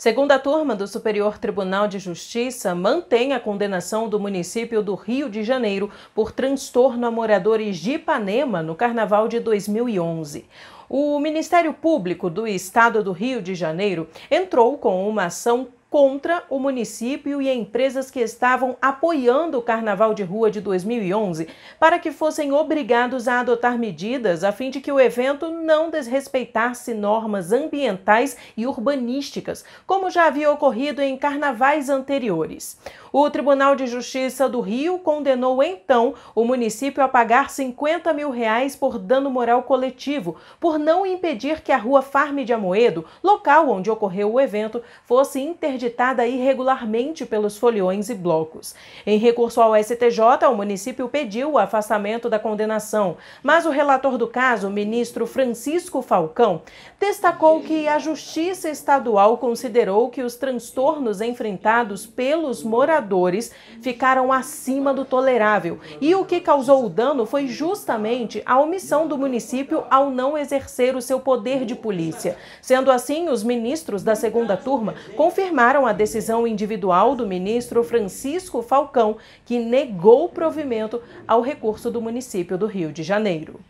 Segundo a turma do Superior Tribunal de Justiça, mantém a condenação do município do Rio de Janeiro por transtorno a moradores de Ipanema no Carnaval de 2011. O Ministério Público do Estado do Rio de Janeiro entrou com uma ação contra o município e empresas que estavam apoiando o Carnaval de Rua de 2011 para que fossem obrigados a adotar medidas a fim de que o evento não desrespeitasse normas ambientais e urbanísticas, como já havia ocorrido em carnavais anteriores. O Tribunal de Justiça do Rio condenou então o município a pagar 50 mil reais por dano moral coletivo por não impedir que a Rua Farm de Amoedo, local onde ocorreu o evento, fosse interdita editada irregularmente pelos foliões e blocos. Em recurso ao STJ, o município pediu o afastamento da condenação, mas o relator do caso, o ministro Francisco Falcão, destacou que a Justiça Estadual considerou que os transtornos enfrentados pelos moradores ficaram acima do tolerável e o que causou o dano foi justamente a omissão do município ao não exercer o seu poder de polícia. Sendo assim, os ministros da segunda turma confirmaram criticaram a decisão individual do ministro Francisco Falcão, que negou provimento ao recurso do município do Rio de Janeiro.